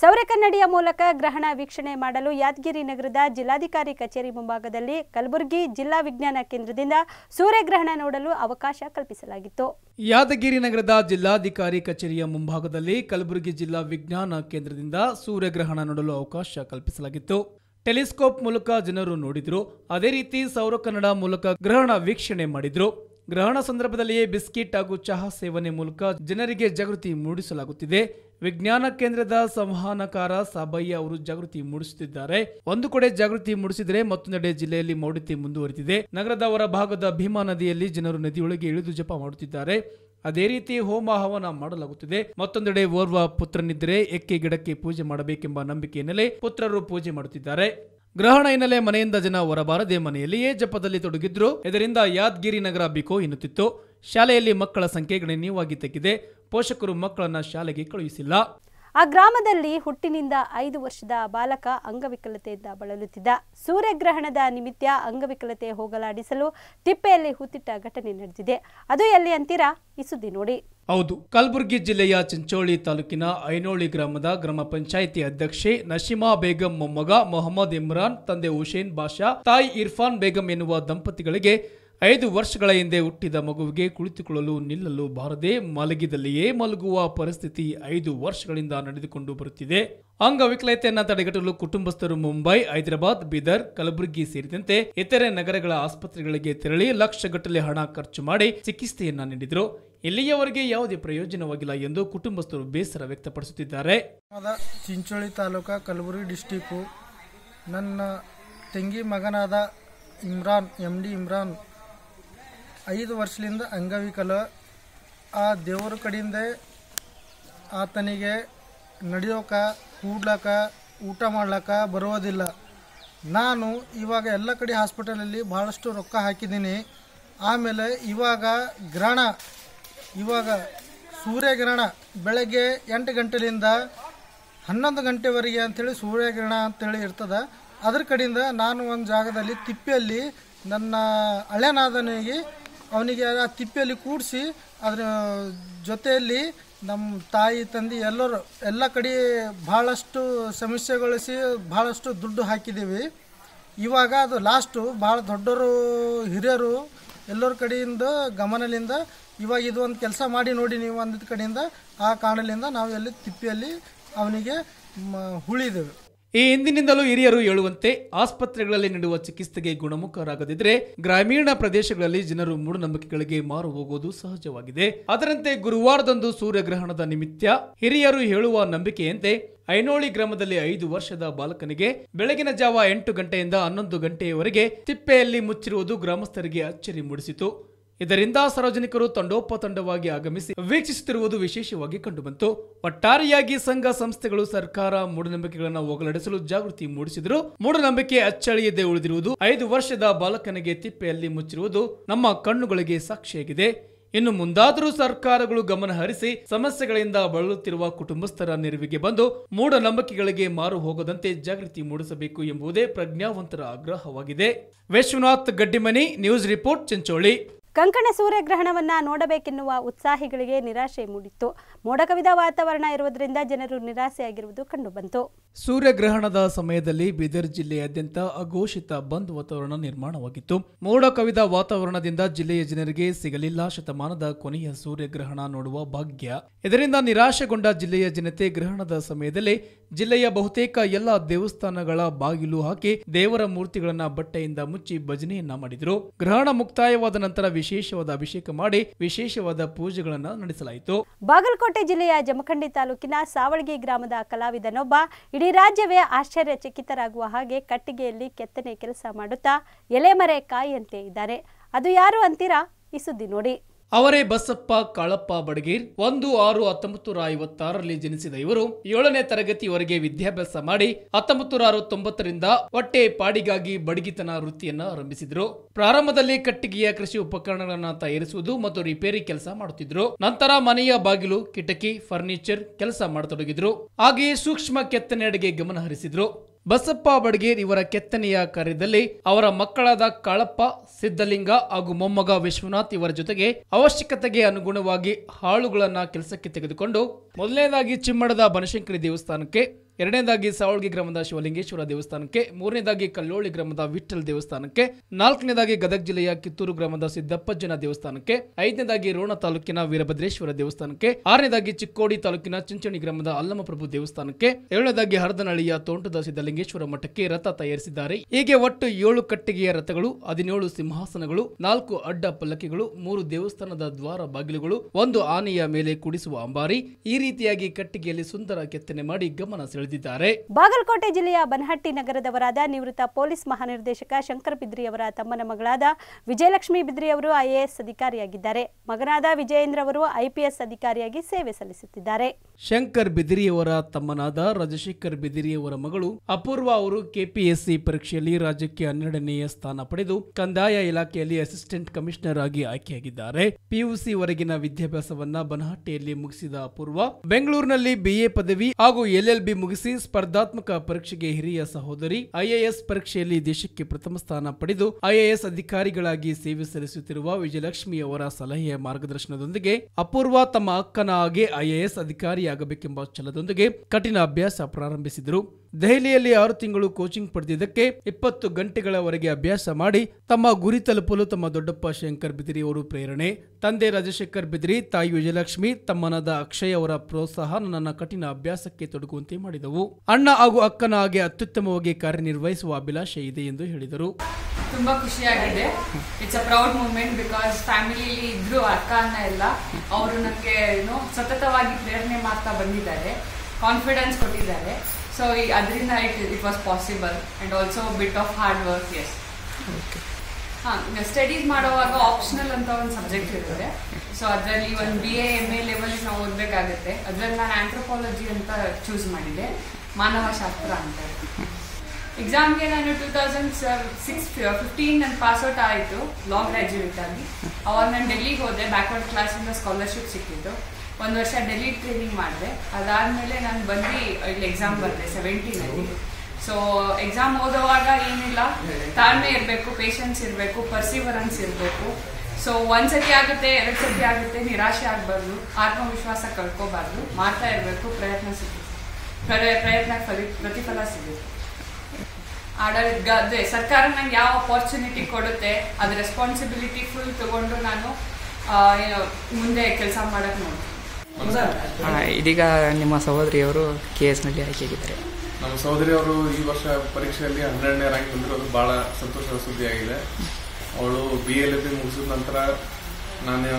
ಸೌರಕನ್ನಡಿಯ ಮೂಲಕ ಗ್ರಹಣ ವೀಕ್ಷಣೆ ಮಾಡಲು ಯಾದಗಿರಿ ನಗರದ ಜಿಲ್ಲಾಧಿಕಾರಿ ಕಚೇರಿ ಮುಂಭಾಗದಲ್ಲಿ ಕಲಬುರಗಿ ಜಿಲ್ಲಾ ವಿಜ್ಞಾನ ಕೇಂದ್ರದಿಂದ ಸೂರ್ಯಗ್ರಹಣ ನೋಡಲು ಅವಕಾಶ ಕಲ್ಪಿಸಲಾಗಿತ್ತು ಯಾದಗಿರಿ ನಗರದ ಜಿಲ್ಲಾಧಿಕಾರಿ ಕಚೇರಿಯ ಮುಂಭಾಗದಲ್ಲಿ ಕಲಬುರಗಿ ಜಿಲ್ಲಾ ವಿಜ್ಞಾನ ಕೇಂದ್ರದಿಂದ ಸೂರ್ಯಗ್ರಹಣ ನೋಡಲು ಅವಕಾಶ ಕಲ್ಪಿಸಲಾಗಿತ್ತು ಟೆಲಿಸ್ಕೋಪ್ ಮೂಲಕ ಜನರು ನೋಡಿದ್ರು ಅದೇ ರೀತಿ ಸೌರಕನ್ನಡ ಮೂಲಕ ಗ್ರಹಣ ವೀಕ್ಷಣೆ ಮಾಡಿದ್ರು ಗ್ರಹಣ ಸಂದರ್ಭದಲ್ಲಿಯೇ ಬಿಸ್ಕಿಟ್ ಹಾಗೂ ಚಹಾ ಸೇವನೆ ಮೂಲಕ ಜನರಿಗೆ ಜಾಗೃತಿ ಮೂಡಿಸಲಾಗುತ್ತಿದೆ ವಿಜ್ಞಾನ ಕೇಂದ್ರದ ಸಂವಹನಕಾರ ಸಾಬಯ್ಯ ಅವರು ಜಾಗೃತಿ ಮೂಡಿಸುತ್ತಿದ್ದಾರೆ ಒಂದು ಕಡೆ ಜಾಗೃತಿ ಮೂಡಿಸಿದರೆ ಮತ್ತೊಂದೆಡೆ ಜಿಲ್ಲೆಯಲ್ಲಿ ಮೌಢ್ಯತೆ ಮುಂದುವರಿದಿದೆ ನಗರದ ಹೊರ ಭಾಗದ ಭೀಮಾ ನದಿಯಲ್ಲಿ ಜನರು ನದಿಯೊಳಗೆ ಇಳಿದು ಜಪ ಮಾಡುತ್ತಿದ್ದಾರೆ ಅದೇ ರೀತಿ ಹೋಮ ಹವನ ಮಾಡಲಾಗುತ್ತಿದೆ ಮತ್ತೊಂದೆಡೆ ಓರ್ವ ಪುತ್ರನಿದ್ದರೆ ಎಕ್ಕೆ ಗಿಡಕ್ಕೆ ಪೂಜೆ ಮಾಡಬೇಕೆಂಬ ಹಿನ್ನೆಲೆ ಪುತ್ರರು ಪೂಜೆ ಮಾಡುತ್ತಿದ್ದಾರೆ ಗ್ರಹಣ ಹಿನ್ನೆಲೆ ಮನೆಯಿಂದ ಜನ ಹೊರಬಾರದೆ ಮನೆಯಲ್ಲಿಯೇ ಜಪದಲ್ಲಿ ತೊಡಗಿದ್ರು ಇದರಿಂದ ಯಾದಗಿರಿ ನಗರ ಬಿಕೋ ಎನ್ನುತ್ತಿತ್ತು ಶಾಲೆಯಲ್ಲಿ ಮಕ್ಕಳ ಸಂಖ್ಯೆ ಗಣನೀಯವಾಗಿ ತಗ್ಗಿದೆ ಪೋಷಕರು ಮಕ್ಕಳನ್ನ ಶಾಲೆಗೆ ಕಳುಹಿಸಿಲ್ಲ ಆ ಗ್ರಾಮದಲ್ಲಿ ಹುಟ್ಟಿನಿಂದ ಐದು ವರ್ಷದ ಬಾಲಕ ಅಂಗವಿಕಲತೆಯಿಂದ ಬಳಲುತ್ತಿದ್ದ ಸೂರ್ಯಗ್ರಹಣದ ನಿಮಿತ್ತ ಅಂಗವಿಕಲತೆ ಹೋಗಲಾಡಿಸಲು ತಿಪ್ಪೆಯಲ್ಲಿ ಹೂತಿಟ್ಟ ಘಟನೆ ನಡೆದಿದೆ ಅದು ಎಲ್ಲಿ ಅಂತೀರಾ ಈ ಸುದ್ದಿ ನೋಡಿ ಹೌದು ಕಲಬುರಗಿ ಜಿಲ್ಲೆಯ ಚಿಂಚೋಳಿ ತಾಲೂಕಿನ ಐನೋಳಿ ಗ್ರಾಮದ ಗ್ರಾಮ ಪಂಚಾಯಿತಿ ಅಧ್ಯಕ್ಷೆ ನಶೀಮಾ ಬೇಗಂ ಮೊಮ್ಮಗ ಮೊಹಮ್ಮದ್ ಇಮ್ರಾನ್ ತಂದೆ ಹುಸೇನ್ ಬಾಷಾ ತಾಯಿ ಇರ್ಫಾನ್ ಬೇಗಂ ಎನ್ನುವ ದಂಪತಿಗಳಿಗೆ ಐದು ವರ್ಷಗಳ ಹಿಂದೆ ಹುಟ್ಟಿದ ಮಗುವಿಗೆ ಕುಳಿತುಕೊಳ್ಳಲು ನಿಲ್ಲಲು ಬಾರದೆ ಮಲಗಿದಲ್ಲಿಯೇ ಮಲಗುವ ಪರಿಸ್ಥಿತಿ ಐದು ವರ್ಷಗಳಿಂದ ನಡೆದುಕೊಂಡು ಬರುತ್ತಿದೆ ಅಂಗವಿಕಲತೆಯನ್ನು ತಡೆಗಟ್ಟಲು ಕುಟುಂಬಸ್ಥರು ಮುಂಬೈ ಹೈದರಾಬಾದ್ ಬೀದರ್ ಕಲಬುರಗಿ ಸೇರಿದಂತೆ ಇತರೆ ನಗರಗಳ ಆಸ್ಪತ್ರೆಗಳಿಗೆ ತೆರಳಿ ಲಕ್ಷಗಟ್ಟಲೆ ಹಣ ಖರ್ಚು ಮಾಡಿ ಚಿಕಿತ್ಸೆಯನ್ನ ನೀಡಿದರು ಇಲ್ಲಿಯವರೆಗೆ ಯಾವುದೇ ಪ್ರಯೋಜನವಾಗಿಲ್ಲ ಎಂದು ಕುಟುಂಬಸ್ಥರು ಬೇಸರ ವ್ಯಕ್ತಪಡಿಸುತ್ತಿದ್ದಾರೆ ಚಿಂಚೋಳಿ ತಾಲೂಕಾ ಕಲಬುರಗಿ ಡಿಸ್ಟಿಕ್ಕು ನನ್ನ ತಂಗಿ ಮಗನಾದ ಇಮ್ರಾನ್ ಎಮ್ ಡಿ ಇಮ್ರಾನ್ ಐದು ವರ್ಷದಿಂದ ಅಂಗವಿಕಲ ಆ ದೇವರ ಕಡೆಯಿಂದ ಆತನಿಗೆ ನಡೆಯೋಕ ಕೂಡ್ಲಕ ಊಟ ಮಾಡ್ಲಕ್ಕ ಬರೋದಿಲ್ಲ ನಾನು ಇವಾಗ ಎಲ್ಲ ಕಡೆ ಹಾಸ್ಪಿಟಲಲ್ಲಿ ಭಾಳಷ್ಟು ರೊಕ್ಕ ಹಾಕಿದ್ದೀನಿ ಆಮೇಲೆ ಇವಾಗ ಗ್ರಹಣ ಇವಾಗ ಸೂರ್ಯಗ್ರಹಣ ಬೆಳಗ್ಗೆ ಎಂಟು ಗಂಟೆಲಿಂದ ಹನ್ನೊಂದು ಗಂಟೆವರೆಗೆ ಅಂಥೇಳಿ ಸೂರ್ಯಗ್ರಹಣ ಅಂತೇಳಿ ಇರ್ತದೆ ಅದ್ರ ಕಡೆಯಿಂದ ನಾನು ಒಂದು ಜಾಗದಲ್ಲಿ ತಿಪ್ಪಿಯಲ್ಲಿ ನನ್ನ ಹಳೆನಾದನಿಗೆ ಅವನಿಗೆ ಆ ತಿಪ್ಪಿಯಲ್ಲಿ ಕೂಡಿಸಿ ಅದರ ಜೊತೆಯಲ್ಲಿ ನಮ್ಮ ತಾಯಿ ತಂದೆ ಎಲ್ಲರೂ ಎಲ್ಲ ಕಡೆ ಭಾಳಷ್ಟು ಸಮಸ್ಯೆಗೊಳಿಸಿ ಭಾಳಷ್ಟು ದುಡ್ಡು ಹಾಕಿದ್ದೀವಿ ಇವಾಗ ಅದು ಲಾಸ್ಟು ಭಾಳ ದೊಡ್ಡರು ಹಿರಿಯರು ಎಲ್ಲರ ಕಡೆಯಿಂದ ಗಮನದಿಂದ ಇವಾಗ ಇದು ಒಂದು ಕೆಲಸ ಮಾಡಿ ನೋಡಿ ನೀವು ಅಂದಿದ್ದ ಕಡೆಯಿಂದ ಆ ಕಾಣಲಿಂದ ನಾವು ಎಲ್ಲಿ ತಿಪ್ಪಿಯಲ್ಲಿ ಅವನಿಗೆ ಹುಳಿದೆವು ಈ ಹಿಂದಿನಿಂದಲೂ ಹಿರಿಯರು ಹೇಳುವಂತೆ ಆಸ್ಪತ್ರೆಗಳಲ್ಲಿ ನೀಡುವ ಚಿಕಿತ್ಸೆಗೆ ಗುಣಮುಖರಾಗದಿದ್ದರೆ ಗ್ರಾಮೀಣ ಪ್ರದೇಶಗಳಲ್ಲಿ ಜನರು ಮೂಢನಂಬಿಕೆಗಳಿಗೆ ಮಾರು ಹೋಗುವುದು ಸಹಜವಾಗಿದೆ ಅದರಂತೆ ಗುರುವಾರದಂದು ಸೂರ್ಯಗ್ರಹಣದ ನಿಮಿತ್ತ ಹಿರಿಯರು ಹೇಳುವ ನಂಬಿಕೆಯಂತೆ ಐನೋಳಿ ಗ್ರಾಮದಲ್ಲಿ ಐದು ವರ್ಷದ ಬಾಲಕನಿಗೆ ಬೆಳಗಿನ ಜಾವ ಎಂಟು ಗಂಟೆಯಿಂದ ಹನ್ನೊಂದು ಗಂಟೆಯವರೆಗೆ ತಿಪ್ಪೆಯಲ್ಲಿ ಮುಚ್ಚಿರುವುದು ಗ್ರಾಮಸ್ಥರಿಗೆ ಅಚ್ಚರಿ ಮೂಡಿಸಿತು ಇದರಿಂದ ಸಾರ್ವಜನಿಕರು ತಂಡೋಪತಂಡವಾಗಿ ಆಗಮಿಸಿ ವೀಕ್ಷಿಸುತ್ತಿರುವುದು ವಿಶೇಷವಾಗಿ ಕಂಡುಬಂತು ಒಟ್ಟಾರೆಯಾಗಿ ಸಂಘ ಸಂಸ್ಥೆಗಳು ಸರ್ಕಾರ ಮೂಢನಂಬಿಕೆಗಳನ್ನು ಹೋಗಲಾಡಿಸಲು ಜಾಗೃತಿ ಮೂಡಿಸಿದರು ಮೂಢನಂಬಿಕೆ ಅಚ್ಚಳಿಯದೆ ಉಳಿದಿರುವುದು ಐದು ವರ್ಷದ ಬಾಲಕನಿಗೆ ತಿಪ್ಪೆಯಲ್ಲಿ ಮುಚ್ಚಿರುವುದು ನಮ್ಮ ಕಣ್ಣುಗಳಿಗೆ ಸಾಕ್ಷಿಯಾಗಿದೆ ಇನ್ನು ಮುಂದಾದರೂ ಸರ್ಕಾರಗಳು ಗಮನ ಹರಿಸಿ ಸಮಸ್ಯೆಗಳಿಂದ ಬಳಲುತ್ತಿರುವ ಕುಟುಂಬಸ್ಥರ ನೆರವಿಗೆ ಬಂದು ಮೂಢನಂಬಿಕೆಗಳಿಗೆ ಮಾರು ಹೋಗದಂತೆ ಜಾಗೃತಿ ಮೂಡಿಸಬೇಕು ಎಂಬುದೇ ಪ್ರಜ್ಞಾವಂತರ ಆಗ್ರಹವಾಗಿದೆ ವಿಶ್ವನಾಥ್ ಗಡ್ಡಿಮನಿ ನ್ಯೂಸ್ ರಿಪೋರ್ಟ್ ಚಿಂಚೋಳಿ ಕಂಕಣ ಸೂರ್ಯಗ್ರಹಣವನ್ನ ನೋಡಬೇಕೆನ್ನುವ ಉತ್ಸಾಹಿಗಳಿಗೆ ನಿರಾಶೆ ಮೂಡಿತ್ತು ಮೋಡಕವಿದ ವಾತಾವರಣ ಇರುವುದರಿಂದ ಜನರು ನಿರಾಸೆಯಾಗಿರುವುದು ಕಂಡುಬಂತು ಸೂರ್ಯಗ್ರಹಣದ ಸಮಯದಲ್ಲಿ ಬೀದರ್ ಜಿಲ್ಲೆಯಾದ್ಯಂತ ಅಘೋಷಿತ ಬಂದ್ ವಾತಾವರಣ ನಿರ್ಮಾಣವಾಗಿತ್ತು ಮೋಡ ಕವಿದ ವಾತಾವರಣದಿಂದ ಜಿಲ್ಲೆಯ ಜನರಿಗೆ ಸಿಗಲಿಲ್ಲ ಶತಮಾನದ ಕೊನೆಯ ಸೂರ್ಯಗ್ರಹಣ ನೋಡುವ ಭಾಗ್ಯ ಇದರಿಂದ ನಿರಾಶೆಗೊಂಡ ಜಿಲ್ಲೆಯ ಜನತೆ ಗ್ರಹಣದ ಸಮಯದಲ್ಲಿ ಜಿಲ್ಲೆಯ ಬಹುತೇಕ ಎಲ್ಲ ದೇವಸ್ಥಾನಗಳ ಬಾಗಿಲು ಹಾಕಿ ದೇವರ ಮೂರ್ತಿಗಳನ್ನ ಬಟ್ಟೆಯಿಂದ ಮುಚ್ಚಿ ಭಜನೆಯನ್ನ ಮಾಡಿದರು ಗ್ರಹಣ ಮುಕ್ತಾಯವಾದ ನಂತರ ವಿಶೇಷವಾದ ಅಭಿಷೇಕ ಮಾಡಿ ವಿಶೇಷವಾದ ಪೂಜೆಗಳನ್ನು ನಡೆಸಲಾಯಿತು ಬಾಗಲಕೋಟೆ ಜಿಲ್ಲೆಯ ಜಮಖಂಡಿ ತಾಲೂಕಿನ ಸಾವಳಗಿ ಗ್ರಾಮದ ಕಲಾವಿದನೊಬ್ಬ ಇಡೀ ರಾಜ್ಯವೇ ಆಶ್ಚರ್ಯಚಕಿತರಾಗುವ ಹಾಗೆ ಕಟ್ಟಿಗೆಯಲ್ಲಿ ಕೆತ್ತನೆ ಕೆಲಸ ಮಾಡುತ್ತಾ ಎಲೆಮರೆ ಕಾಯಿಯಂತೆ ಇದ್ದಾರೆ ಅದು ಯಾರು ಅಂತೀರಾ ಈ ಸುದ್ದಿ ನೋಡಿ ಅವರೇ ಬಸಪ್ಪ ಕಾಳಪ್ಪ ಬಡಗೀರ್ ಒಂದು ಆರು ಹತ್ತೊಂಬತ್ತು ನೂರ ಐವತ್ತಾರರಲ್ಲಿ ಜನಿಸಿದ ಇವರು ಏಳನೇ ತರಗತಿವರೆಗೆ ವಿದ್ಯಾಭ್ಯಾಸ ಮಾಡಿ ಹತ್ತೊಂಬತ್ತು ನೂರ ಅರವತ್ತೊಂಬತ್ತರಿಂದ ಹೊಟ್ಟೆ ಪಾಡಿಗಾಗಿ ಬಡಗಿತನ ವೃತ್ತಿಯನ್ನ ಆರಂಭಿಸಿದ್ರು ಪ್ರಾರಂಭದಲ್ಲಿ ಕಟ್ಟಿಗೆಯ ಕೃಷಿ ಉಪಕರಣಗಳನ್ನ ತಯಾರಿಸುವುದು ಮತ್ತು ರಿಪೇರಿ ಕೆಲಸ ಮಾಡುತ್ತಿದ್ರು ನಂತರ ಮನೆಯ ಬಾಗಿಲು ಕಿಟಕಿ ಫರ್ನಿಚರ್ ಕೆಲಸ ಮಾಡತೊಡಗಿದ್ರು ಹಾಗೆಯೇ ಸೂಕ್ಷ್ಮ ಕೆತ್ತನೆ ಅಡೆಗೆ ಗಮನ ಹರಿಸಿದ್ರು ಬಸಪ್ಪ ಬಡ್ಗೇರ್ ಇವರ ಕೆತ್ತನೆಯ ಕಾರ್ಯದಲ್ಲಿ ಅವರ ಮಕ್ಕಳಾದ ಕಾಳಪ್ಪ ಸಿದ್ದಲಿಂಗ ಹಾಗೂ ಮೊಮ್ಮಗ ವಿಶ್ವನಾಥ್ ಇವರ ಜೊತೆಗೆ ಅವಶ್ಯಕತೆಗೆ ಅನುಗುಣವಾಗಿ ಹಾಳುಗಳನ್ನ ಕೆಲಸಕ್ಕೆ ತೆಗೆದುಕೊಂಡು ಮೊದಲನೇದಾಗಿ ಚಿಮ್ಮಡದ ಬನಶಂಕರಿ ದೇವಸ್ಥಾನಕ್ಕೆ ಎರಡನೇದಾಗಿ ಸಾವಳ್ಗಿ ಗ್ರಾಮದ ಶಿವಲಿಂಗೇಶ್ವರ ದೇವಸ್ಥಾನಕ್ಕೆ ಮೂರನೇದಾಗಿ ಕಲ್ಲೋಳಿ ಗ್ರಾಮದ ವಿಠಲ್ ದೇವಸ್ಥಾನಕ್ಕೆ ನಾಲ್ಕನೇದಾಗಿ ಗದಗ ಜಿಲ್ಲೆಯ ಕಿತ್ತೂರು ಗ್ರಾಮದ ಸಿದ್ದಪ್ಪಜ್ಜನ ದೇವಸ್ಥಾನಕ್ಕೆ ಐದನೇದಾಗಿ ರೋಣ ತಾಲೂಕಿನ ವೀರಭದ್ರೇಶ್ವರ ದೇವಸ್ಥಾನಕ್ಕೆ ಆರನೇದಾಗಿ ಚಿಕ್ಕೋಡಿ ತಾಲೂಕಿನ ಚಿಂಚಣಿ ಗ್ರಾಮದ ಅಲ್ಲಮಪ್ರಭು ದೇವಸ್ಥಾನಕ್ಕೆ ಏಳನೇದಾಗಿ ಹರದನಹಳ್ಳಿಯ ತೋಂಟದ ಸಿದ್ದಲಿಂಗೇಶ್ವರ ಮಠಕ್ಕೆ ರಥ ತಯಾರಿಸಿದ್ದಾರೆ ಹೀಗೆ ಒಟ್ಟು ಏಳು ಕಟ್ಟಿಗೆಯ ರಥಗಳು ಹದಿನೇಳು ಸಿಂಹಾಸನಗಳು ನಾಲ್ಕು ಅಡ್ಡ ಪಲ್ಲಕ್ಕಿಗಳು ಮೂರು ದೇವಸ್ಥಾನದ ದ್ವಾರ ಬಾಗಿಲುಗಳು ಒಂದು ಆನೆಯ ಮೇಲೆ ಕುಡಿಸುವ ಅಂಬಾರಿ ಈ ರೀತಿಯಾಗಿ ಕಟ್ಟಿಗೆಯಲ್ಲಿ ಸುಂದರ ಕೆತ್ತನೆ ಮಾಡಿ ಗಮನ ಸೆಳೆದ ಬೆಳೆದಿದ್ದಾರೆ ಬಾಗಲಕೋಟೆ ಜಿಲ್ಲೆಯ ಬನಹಟ್ಟಿ ನಗರದವರಾದ ನಿವೃತ್ತ ಪೊಲೀಸ್ ಮಹಾನಿರ್ದೇಶಕ ಶಂಕರ್ ಬಿದ್ರಿಯವರ ತಮ್ಮನ ಮಗಳಾದ ವಿಜಯಲಕ್ಷ್ಮಿ ಅವರು ಐಎಎಸ್ ಅಧಿಕಾರಿಯಾಗಿದ್ದಾರೆ ಮಗನಾದ ವಿಜಯೇಂದ್ರ ಅವರು ಐಪಿಎಸ್ ಅಧಿಕಾರಿಯಾಗಿ ಸೇವೆ ಸಲ್ಲಿಸುತ್ತಿದ್ದಾರೆ ಶಂಕರ್ ಬಿದಿರಿಯವರ ತಮ್ಮನಾದ ರಾಜಶೇಖರ್ ಅವರ ಮಗಳು ಅಪೂರ್ವ ಅವರು ಕೆಪಿಎಸ್ಸಿ ಪರೀಕ್ಷೆಯಲ್ಲಿ ರಾಜ್ಯಕ್ಕೆ ಹನ್ನೆರಡನೆಯ ಸ್ಥಾನ ಪಡೆದು ಕಂದಾಯ ಇಲಾಖೆಯಲ್ಲಿ ಅಸಿಸ್ಟೆಂಟ್ ಕಮಿಷನರ್ ಆಗಿ ಆಯ್ಕೆಯಾಗಿದ್ದಾರೆ ಪಿಯುಸಿ ವರೆಗಿನ ವಿದ್ಯಾಭ್ಯಾಸವನ್ನ ಬನಹಟ್ಟಿಯಲ್ಲಿ ಮುಗಿಸಿದ ಅಪೂರ್ವ ಬೆಂಗಳೂರಿನಲ್ಲಿ ಬಿಎ ಪದವಿ ಹಾಗೂ ಎಲ್ಎಲ್ಬಿ ಮುಗಿಸಿ ಮುಗಿಸಿ ಸ್ಪರ್ಧಾತ್ಮಕ ಪರೀಕ್ಷೆಗೆ ಹಿರಿಯ ಸಹೋದರಿ ಐಎಎಸ್ ಪರೀಕ್ಷೆಯಲ್ಲಿ ದೇಶಕ್ಕೆ ಪ್ರಥಮ ಸ್ಥಾನ ಪಡೆದು ಐಎಎಸ್ ಅಧಿಕಾರಿಗಳಾಗಿ ಸೇವೆ ಸಲ್ಲಿಸುತ್ತಿರುವ ವಿಜಯಲಕ್ಷ್ಮಿ ಅವರ ಸಲಹೆಯ ಮಾರ್ಗದರ್ಶನದೊಂದಿಗೆ ಅಪೂರ್ವ ತಮ್ಮ ಅಕ್ಕನ ಹಾಗೆ ಐಎಎಸ್ ಅಧಿಕಾರಿಯಾಗಬೇಕೆಂಬ ಛಲದೊಂದಿಗೆ ಕಠಿಣ ಅಭ್ಯಾಸ ಪ್ರಾರಂಭಿಸಿದರು ದೆಹಲಿಯಲ್ಲಿ ಆರು ತಿಂಗಳು ಕೋಚಿಂಗ್ ಪಡೆದಿದ್ದಕ್ಕೆ ಇಪ್ಪತ್ತು ಗಂಟೆಗಳವರೆಗೆ ಅಭ್ಯಾಸ ಮಾಡಿ ತಮ್ಮ ಗುರಿ ತಲುಪಲು ತಮ್ಮ ದೊಡ್ಡಪ್ಪ ಶಂಕರ್ ಬಿದಿರಿ ಅವರು ಪ್ರೇರಣೆ ತಂದೆ ರಾಜಶೇಖರ್ ಬಿದಿರಿ ತಾಯಿ ವಿಜಯಲಕ್ಷ್ಮಿ ತಮ್ಮನಾದ ಅಕ್ಷಯ್ ಅವರ ಪ್ರೋತ್ಸಾಹ ನನ್ನ ಕಠಿಣ ಅಭ್ಯಾಸಕ್ಕೆ ತೊಡಗುವಂತೆ ಮಾಡಿದವು ಅಣ್ಣ ಹಾಗೂ ಅಕ್ಕನ ಹಾಗೆ ಅತ್ಯುತ್ತಮವಾಗಿ ಕಾರ್ಯನಿರ್ವಹಿಸುವ ಅಭಿಲಾಷೆ ಇದೆ ಎಂದು ಹೇಳಿದರು ತುಂಬಾ ಖುಷಿಯಾಗಿದೆ it's a proud moment because ಫ್ಯಾಮಿಲಿಲಿ ಇದ್ರು ಅಕ್ಕ ಅನ್ನ ಎಲ್ಲ ಅವರು ನನಗೆ ಏನು ಸತತವಾಗಿ ಪ್ರೇರಣೆ ಮಾಡ್ತಾ ಬಂದಿದ್ದಾರೆ ಕಾನ್ಫಿಡೆನ್ಸ್ ಕೊಟ್ಟಿದ್ದಾರೆ ಈ ಅದರಿಂದ it it was possible and also bit of hard work yes ಹಾಂ ಸ್ಟಡೀಸ್ ಮಾಡುವಾಗ ಆಪ್ಷನಲ್ ಅಂತ ಒಂದು ಸಬ್ಜೆಕ್ಟ್ ಇರುತ್ತೆ ಸೊ ಅದರಲ್ಲಿ ಒಂದು B A M A level ನಾವು ಓದಬೇಕಾಗುತ್ತೆ ಅದರಲ್ಲಿ ನಾನು ಆಂಥ್ರೋಪಾಲಜಿ ಅಂತ ಚೂಸ್ ಮಾಡಿದೆ ಮಾನವಶಾಸ್ತ್ರ ಅಂತ ಎಕ್ಸಾಮ್ಗೆ ನಾನು two thousand six fifteen pass out ಆಯಿತು ಲಾ ಗ್ರ್ಯಾಜುಯೇಟ್ ಆಗಿ ಅವಾಗ ನಾನು ಡೆಲ್ಲಿಗೆ ಹೋದೆ ಬ್ಯಾಕ್ವರ್ಡ್ ಕ್ಲಾಸಿಂದ ಸ್ಕಾಲರ್ಶಿಪ್ ಸಿಕ್ಕಿತ್ತು ಒಂದು ವರ್ಷ ಡೆಲ್ಲಿ ಟ್ರೈನಿಂಗ್ ಮಾಡಿದೆ ಅದಾದ್ಮೇಲೆ ನಾನು ಬಂದು ಇಲ್ಲಿ ಎಕ್ಸಾಮ್ ಬರೆದೆ ಸೆವೆಂಟೀನಲ್ಲಿ ಸೊ ಎಕ್ಸಾಮ್ ಓದೋವಾಗ ಏನಿಲ್ಲ ತಾಳ್ಮೆ ಇರಬೇಕು ಪೇಷನ್ಸ್ ಇರಬೇಕು ಪರ್ಸಿವರೆನ್ಸ್ ಇರಬೇಕು ಸೊ ಒಂದು ಸತಿ ಆಗುತ್ತೆ ಎರಡ್ ಸತಿ ಆಗುತ್ತೆ ನಿರಾಶೆ ಆಗಬಾರ್ದು ಆತ್ಮವಿಶ್ವಾಸ ಕಳ್ಕೋಬಾರ್ದು ಮಾಡ್ತಾ ಇರಬೇಕು ಪ್ರಯತ್ನ ಸಿಗುತ್ತೆ ಪ್ರಯತ್ನ ಪ್ರತಿಫಲ ಸಿಗುತ್ತೆ ಆಡಳಿತ ಸರ್ಕಾರ ನಂಗೆ ಯಾವ ಅಪರ್ಚುನಿಟಿ ಕೊಡುತ್ತೆ ಅದ್ರ ರೆಸ್ಪಾನ್ಸಿಬಿಲಿಟಿ ಫುಲ್ ತಗೊಂಡು ನಾನು ಮುಂದೆ ಕೆಲಸ ಮಾಡಕ್ ನೋಡ್ತೀನಿ ಇದೀಗ ನಿಮ್ಮ ಸಹೋದರಿಯವರು ಕೆ ನಲ್ಲಿ ಆಯ್ಕೆಯಾಗಿದ್ದಾರೆ ನಮ್ಮ ಸಹೋದರಿ ಅವರು ಈ ವರ್ಷ ಪರೀಕ್ಷೆಯಲ್ಲಿ ಹನ್ನೆರಡನೇ ರ್ಯಾಂಕ್ ಬಂದಿರೋದು ಬಹಳ ಸಂತೋಷದ ಸುದ್ದಿ ಆಗಿದೆ ಅವಳು ಬಿ ಎಲ್ ಬಿ ಮುಗಿಸಿದ ನಂತರ ನಾನು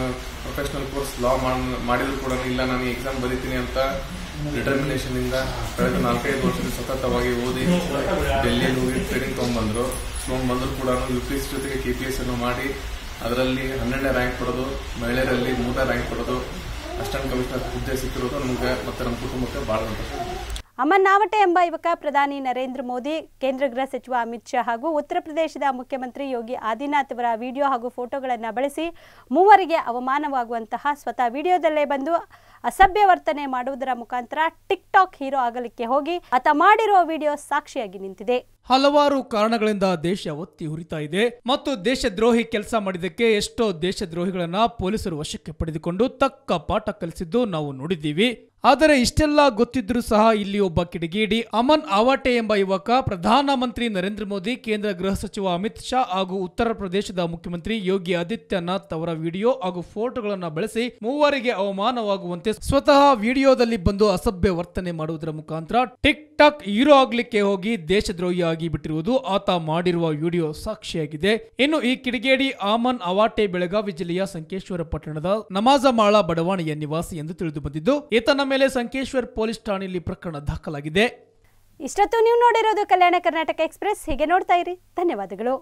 ಪ್ರೊಫೆಷನಲ್ ಕೋರ್ಸ್ ಲಾ ಮಾಡಿದ್ರು ಕೂಡ ಇಲ್ಲ ನಾನು ಎಕ್ಸಾಮ್ ಬರೀತೀನಿ ಅಂತ ಡಿಟರ್ಮಿನೇಷನ್ ಇಂದ ಕಳೆದ ನಾಲ್ಕೈದು ವರ್ಷದ ಸತತವಾಗಿ ಓದಿ ಡೆಲ್ಲಿ ಹೋಗಿ ಟ್ರೈನಿಂಗ್ ತೊಗೊಂಡ್ಬಂದ್ರು ತೊಗೊಂಡ್ಬಂದ್ರು ಕೂಡ ಯು ಪಿ ಎಸ್ ಜೊತೆಗೆ ಕೆ ಪಿ ಎಸ್ ಅನ್ನು ಮಾಡಿ ಅದರಲ್ಲಿ ಹನ್ನೆರಡನೇ ರ್ಯಾಂಕ್ ಪಡೆದು ಮಹಿಳೆಯರಲ್ಲಿ ಮೂರನೇ ರ್ಯಾಂಕ್ ಪಡೆದು ಅಮನ್ ನಾವಟೆ ಎಂಬ ಯುವಕ ಪ್ರಧಾನಿ ನರೇಂದ್ರ ಮೋದಿ ಕೇಂದ್ರ ಗೃಹ ಸಚಿವ ಅಮಿತ್ ಶಾ ಹಾಗೂ ಉತ್ತರ ಪ್ರದೇಶದ ಮುಖ್ಯಮಂತ್ರಿ ಯೋಗಿ ಆದಿನಾಥ್ ಅವರ ವಿಡಿಯೋ ಹಾಗೂ ಫೋಟೋಗಳನ್ನು ಬಳಸಿ ಮೂವರಿಗೆ ಅವಮಾನವಾಗುವಂತಹ ಸ್ವತಃ ವಿಡಿಯೋದಲ್ಲೇ ಬಂದು ಅಸಭ್ಯ ವರ್ತನೆ ಮಾಡುವುದರ ಮುಖಾಂತರ ಟಿಕ್ ಟಾಕ್ ಹೀರೋ ಆಗಲಿಕ್ಕೆ ಹೋಗಿ ಆತ ಮಾಡಿರುವ ವಿಡಿಯೋ ಸಾಕ್ಷಿಯಾಗಿ ನಿಂತಿದೆ ಹಲವಾರು ಕಾರಣಗಳಿಂದ ದೇಶ ಒತ್ತಿ ಹುರಿತಾ ಇದೆ ಮತ್ತು ದೇಶದ್ರೋಹಿ ಕೆಲಸ ಮಾಡಿದ್ದಕ್ಕೆ ಎಷ್ಟೋ ದೇಶದ್ರೋಹಿಗಳನ್ನ ಪೊಲೀಸರು ವಶಕ್ಕೆ ಪಡೆದುಕೊಂಡು ತಕ್ಕ ಪಾಠ ಕಲಿಸಿದ್ದು ನಾವು ನೋಡಿದ್ದೀವಿ ಆದರೆ ಇಷ್ಟೆಲ್ಲ ಗೊತ್ತಿದ್ರೂ ಸಹ ಇಲ್ಲಿ ಒಬ್ಬ ಕಿಡಿಗೇಡಿ ಅಮನ್ ಅವಾಟೆ ಎಂಬ ಯುವಕ ಪ್ರಧಾನಮಂತ್ರಿ ನರೇಂದ್ರ ಮೋದಿ ಕೇಂದ್ರ ಗೃಹ ಸಚಿವ ಅಮಿತ್ ಶಾ ಹಾಗೂ ಉತ್ತರ ಪ್ರದೇಶದ ಮುಖ್ಯಮಂತ್ರಿ ಯೋಗಿ ಆದಿತ್ಯನಾಥ್ ಅವರ ವಿಡಿಯೋ ಹಾಗೂ ಫೋಟೋಗಳನ್ನು ಬಳಸಿ ಮೂವರಿಗೆ ಅವಮಾನವಾಗುವಂತೆ ಸ್ವತಃ ವಿಡಿಯೋದಲ್ಲಿ ಬಂದು ಅಸಭ್ಯ ವರ್ತನೆ ಮಾಡುವುದರ ಮುಖಾಂತರ ಟಿಕ್ ಟಾಕ್ ಹೀರೋ ಆಗ್ಲಿಕ್ಕೆ ಹೋಗಿ ದೇಶದ್ರೋಹಿಯಾಗಿ ಬಿಟ್ಟಿರುವುದು ಆತ ಮಾಡಿರುವ ವಿಡಿಯೋ ಸಾಕ್ಷಿಯಾಗಿದೆ ಇನ್ನು ಈ ಕಿಡಿಗೇಡಿ ಆಮನ್ ಅವಾಟೆ ಬೆಳಗಾವಿ ಜಿಲ್ಲೆಯ ಸಂಕೇಶ್ವರ ಪಟ್ಟಣದ ನಮಾಜಮಾಳ ಬಡವಾಣಿಯ ನಿವಾಸಿ ಎಂದು ತಿಳಿದು ಬಂದಿದ್ದು ಈತನ ಮೇಲೆ ಸಂಕೇಶ್ವರ್ ಪೊಲೀಸ್ ಠಾಣೆಯಲ್ಲಿ ಪ್ರಕರಣ ದಾಖಲಾಗಿದೆ ಇಷ್ಟೊತ್ತು ನೀವು ನೋಡಿರೋದು ಕಲ್ಯಾಣ ಕರ್ನಾಟಕ ಎಕ್ಸ್ಪ್ರೆಸ್ ಹೀಗೆ ನೋಡ್ತಾ ಇರಿ ಧನ್ಯವಾದಗಳು